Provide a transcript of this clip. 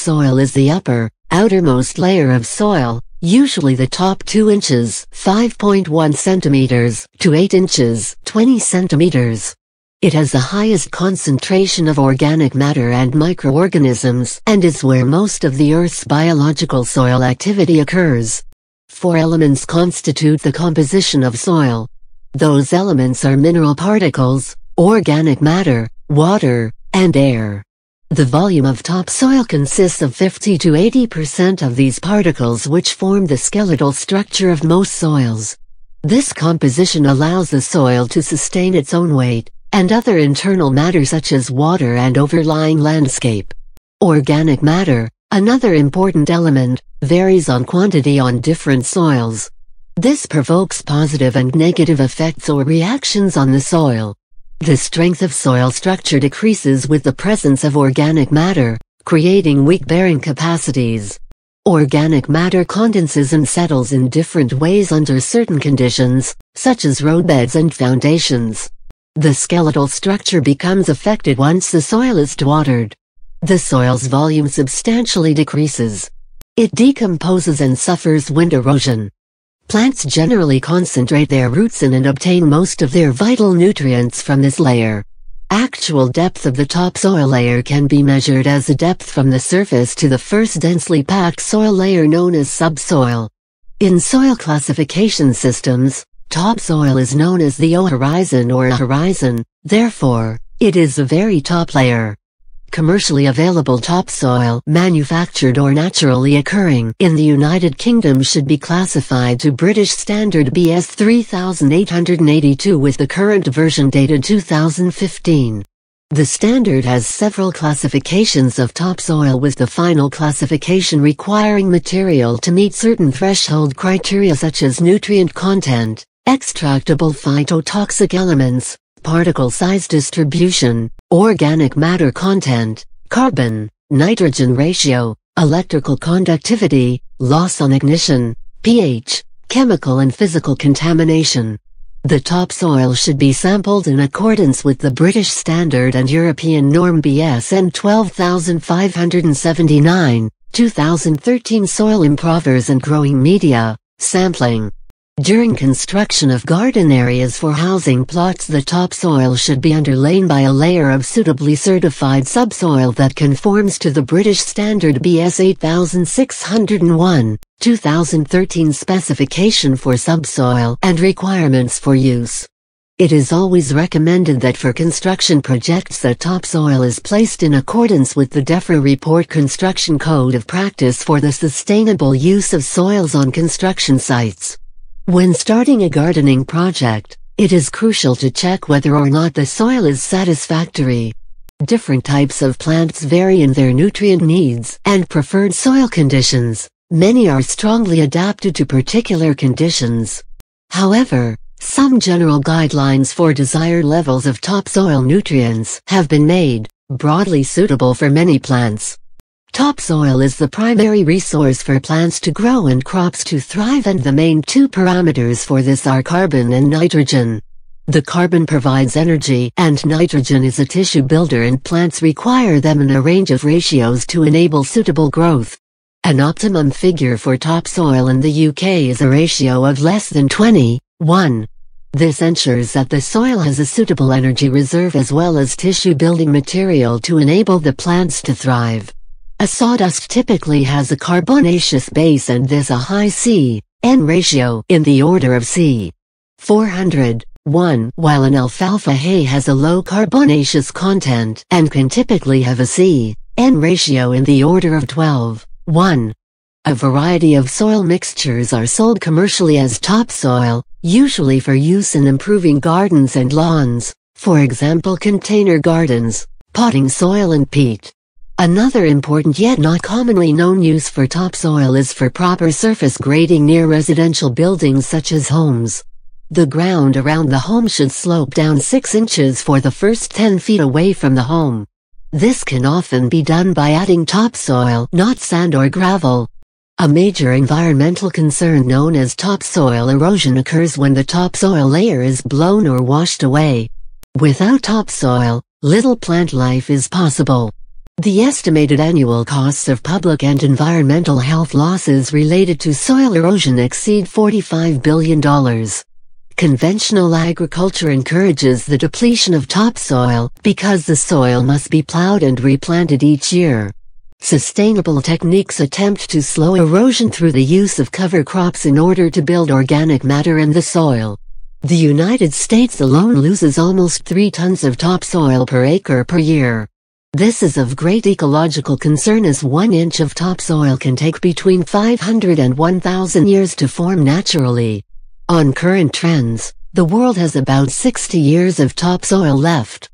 soil is the upper, outermost layer of soil, usually the top 2 inches 5.1 centimeters to 8 inches 20 centimeters. It has the highest concentration of organic matter and microorganisms and is where most of the Earth's biological soil activity occurs. Four elements constitute the composition of soil. Those elements are mineral particles, organic matter, water, and air. The volume of topsoil consists of 50 to 80% of these particles which form the skeletal structure of most soils. This composition allows the soil to sustain its own weight, and other internal matter such as water and overlying landscape. Organic matter, another important element, varies on quantity on different soils. This provokes positive and negative effects or reactions on the soil. The strength of soil structure decreases with the presence of organic matter, creating weak bearing capacities. Organic matter condenses and settles in different ways under certain conditions, such as roadbeds and foundations. The skeletal structure becomes affected once the soil is watered. The soil's volume substantially decreases. It decomposes and suffers wind erosion. Plants generally concentrate their roots in and obtain most of their vital nutrients from this layer. Actual depth of the topsoil layer can be measured as the depth from the surface to the first densely packed soil layer known as subsoil. In soil classification systems, topsoil is known as the O-horizon or a horizon, therefore, it is the very top layer commercially available topsoil manufactured or naturally occurring in the United Kingdom should be classified to British Standard BS 3882 with the current version dated 2015. The standard has several classifications of topsoil with the final classification requiring material to meet certain threshold criteria such as nutrient content, extractable phytotoxic elements, particle size distribution, organic matter content, carbon, nitrogen ratio, electrical conductivity, loss on ignition, pH, chemical and physical contamination. The topsoil should be sampled in accordance with the British standard and European norm BSN 12579, 2013 Soil Improvers and Growing Media, Sampling. During construction of garden areas for housing plots the topsoil should be underlain by a layer of suitably certified subsoil that conforms to the British standard BS 8601, 2013 specification for subsoil and requirements for use. It is always recommended that for construction projects the topsoil is placed in accordance with the DEFRA report construction code of practice for the sustainable use of soils on construction sites. When starting a gardening project, it is crucial to check whether or not the soil is satisfactory. Different types of plants vary in their nutrient needs and preferred soil conditions. Many are strongly adapted to particular conditions. However, some general guidelines for desired levels of topsoil nutrients have been made, broadly suitable for many plants. Topsoil is the primary resource for plants to grow and crops to thrive and the main two parameters for this are carbon and nitrogen. The carbon provides energy and nitrogen is a tissue builder and plants require them in a range of ratios to enable suitable growth. An optimum figure for topsoil in the UK is a ratio of less than 20, 1. This ensures that the soil has a suitable energy reserve as well as tissue building material to enable the plants to thrive. A sawdust typically has a carbonaceous base and this a high C-N ratio in the order of C. 401, while an alfalfa hay has a low carbonaceous content and can typically have a C-N ratio in the order of 12, 1. A variety of soil mixtures are sold commercially as topsoil, usually for use in improving gardens and lawns, for example container gardens, potting soil and peat. Another important yet not commonly known use for topsoil is for proper surface grading near residential buildings such as homes. The ground around the home should slope down 6 inches for the first 10 feet away from the home. This can often be done by adding topsoil, not sand or gravel. A major environmental concern known as topsoil erosion occurs when the topsoil layer is blown or washed away. Without topsoil, little plant life is possible. The estimated annual costs of public and environmental health losses related to soil erosion exceed $45 billion. Conventional agriculture encourages the depletion of topsoil because the soil must be plowed and replanted each year. Sustainable techniques attempt to slow erosion through the use of cover crops in order to build organic matter in the soil. The United States alone loses almost 3 tons of topsoil per acre per year. This is of great ecological concern as one inch of topsoil can take between 500 and 1,000 years to form naturally. On current trends, the world has about 60 years of topsoil left.